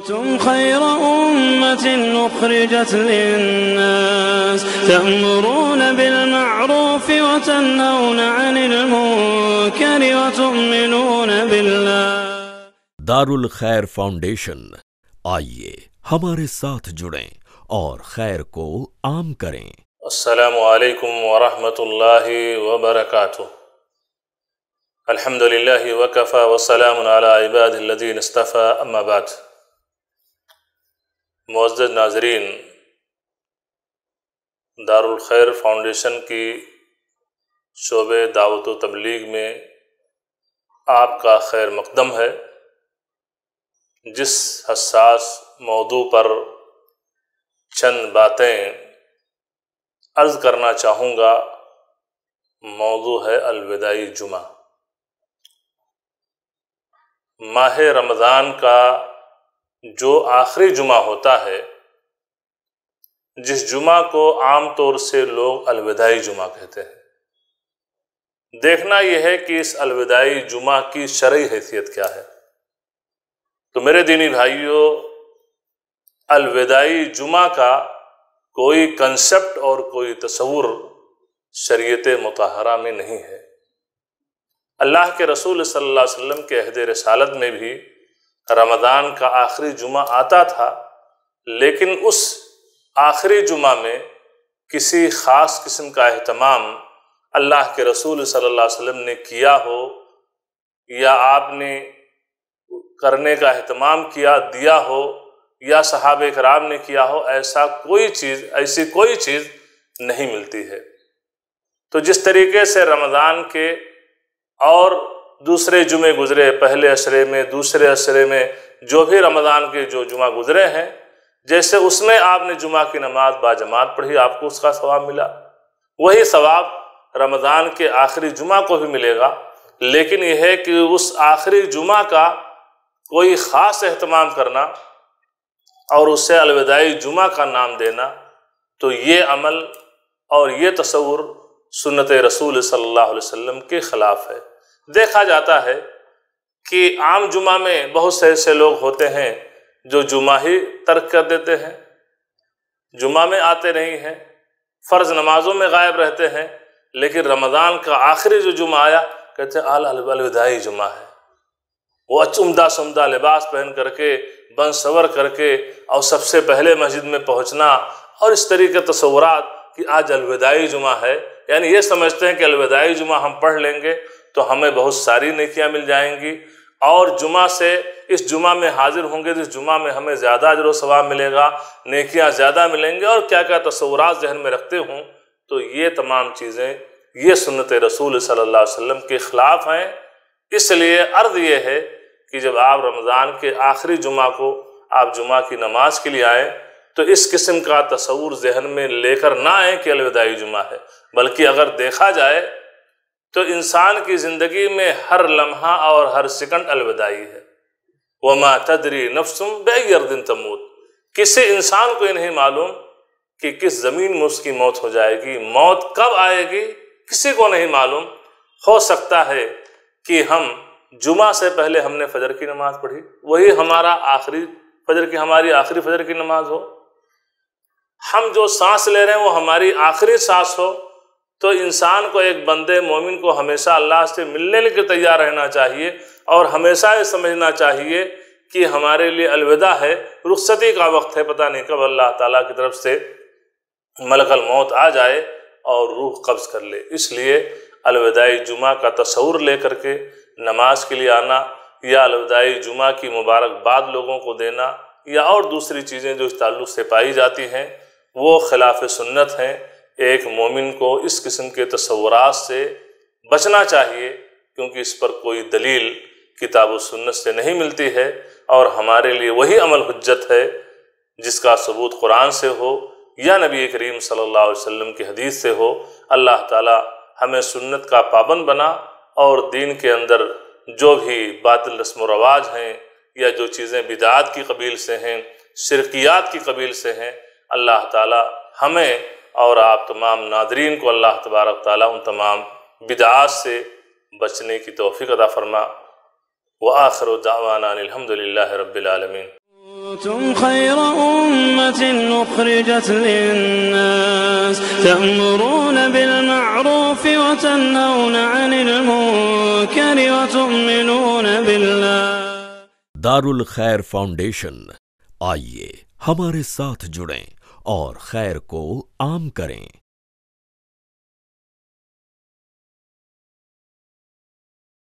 كنتم خير أمة أخرجت للناس تأمرون بالمعروف وتنهون عن المنكر وتؤمنون بالله دار Darul آئیے ہمارے ساتھ جڑیں اور خیر کو عام کریں السلام عليكم ورحمة الله وبركاته الحمد لله وكفى وسلام على عباد الذين اصطفى أما بعد Moz नाजरीन दारुलखैर foundation की शोब दावत व तबलीग में आपका खैर मकदम है जिस हसास मौदू पर चंद बातें अर्ज़ करना चाहूँगा मौजू है अलविदाई जुमा माह रमज़ान का जो आखिरी जुमा होता है जिस जुमा को आम तौर से लोग अलविदाई जुमा कहते हैं देखना यह है कि इस अलविदाई जुमा की शर्य हैसियत क्या है तो मेरे दीनी भाइयों अलविदाई जुमा का कोई कंसेप्ट और कोई तस्वुर शरीयत मतहरा में नहीं है अल्लाह के रसूल सल्लल्लाहु अलैहि वसल्लम के अहद रसालत में भी रमदान का आखिरी जुमा आता था लेकिन उस आखिरी जुमा में किसी ख़ास किस्म का अहतमाम अल्लाह के रसूल सल्लल्लाहु अलैहि वसल्लम ने किया हो या आपने करने का अहतमाम किया दिया हो या सहाब कराम ने किया हो ऐसा कोई चीज़ ऐसी कोई चीज़ नहीं मिलती है तो जिस तरीके से रमज़ान के और दूसरे जुमे गुजरे पहले अशरे में दूसरे अशरे में जो भी रमज़ान के जो जुमा गुजरे हैं जैसे उसमें आपने जुमा की नमाज बाजमात पढ़ी आपको उसका सवाब मिला वही सवाब रमज़ान के आखिरी जुमा को भी मिलेगा लेकिन यह है कि उस आखिरी जुमा का कोई ख़ास अहतमाम करना और उससे अलविदाई जुमा का नाम देना तो ये अमल और ये तस्वुर सुनत रसूल सल्लल्लाहु अलैहि वसल्लम के ख़िलाफ़ है देखा जाता है कि आम जुमा में बहुत से ऐसे लोग होते हैं जो जुमा ही तर्क कर देते हैं जुमा में आते नहीं हैं फ़र्ज़ नमाज़ों में गायब रहते हैं लेकिन रमज़ान का आखिरी जो जुमा आया कहते हैं आल अलविदाई जुमा है वो अचुमदा सुमदा लिबास पहन करके बन सवर करके और सबसे पहले मस्जिद में पहुंचना और इस तरीके तस्वुरात कि आज अलविदाई जुमा है यानी ये समझते हैं कि अलविदाई जुमा हम पढ़ लेंगे तो हमें बहुत सारी नकियाँ मिल जाएंगी और जुमा से इस जुमा में हाजिर होंगे तो इस जुमा में हमें ज़्यादा अजर सवाब मिलेगा नकियाँ ज़्यादा मिलेंगे और क्या क्या तस्वरत जहन में रखते हूँ तो ये तमाम चीज़ें ये सुनत रसूल सल्ला वम के ख़िलाफ़ हैं इसलिए अर्ज़ ये है कि जब आप रमज़ान के आखिरी जुमा को आप जुमा की नमाज के लिए आएँ तो इस किस्म का तस्वूर जहन में लेकर ना आए कि अलविदाई जुमा है बल्कि अगर देखा जाए तो इंसान की ज़िंदगी में हर लम्हा और हर सेकंड अलविदाई है वमा तदरी नफसुम बेगर दिन तमूत किसी इंसान को नहीं मालूम कि किस ज़मीन में उसकी मौत हो जाएगी मौत कब आएगी किसी को नहीं मालूम हो सकता है कि हम जुमा से पहले हमने फजर की नमाज पढ़ी वही हमारा आखिरी फजर की हमारी आखिरी फजर की नमाज हो हम जो सांस ले रहे हैं वो हमारी आखिरी सांस हो तो इंसान को एक बंदे मोमिन को हमेशा अल्लाह से मिलने के तैयार रहना चाहिए और हमेशा ये समझना चाहिए कि हमारे लिए अलविदा है रुखसती का वक्त है पता नहीं कब अल्लाह ताला की तरफ से मलकल मौत आ जाए और रूह कब्ज़ कर ले इसलिए अलविदाई जुमा का तस्वूर ले के नमाज के लिए आना या अलविदाई जुमा की मुबारकबाद लोगों को देना या और दूसरी चीज़ें जो इस ताल्लुक़ से पाई जाती हैं वो खिलाफ सुन्नत हैं एक मोमिन को इस किस्म के तस्वर से बचना चाहिए क्योंकि इस पर कोई दलील किताब सुन्नत से नहीं मिलती है और हमारे लिए वही अमल हजत है जिसका सबूत कुरान से हो या नबी करीम सल्ला वम की हदीस से हो अल्लाह ताली हमें सुन्नत का पाबंद बना और दीन के अंदर जो भी बातिल रस्म रवाज हैं या जो चीज़ें बिदात की कबील से हैं शिरकियात की कबील से हैं अल्लाह ताली हमें और आप तमाम नादरीन को अल्लाह तबारक ताली उन तमाम बिदास से बचने की तोफ़ी अदा फरमा व आखर दावाना रबालमीन كنتم خير أمة أخرجت للناس تأمرون بالمعروف وتنهون عن المنكر وتؤمنون بالله दारुल खैर फाउंडेशन आइए हमारे साथ जुड़ें और खैर को आम करें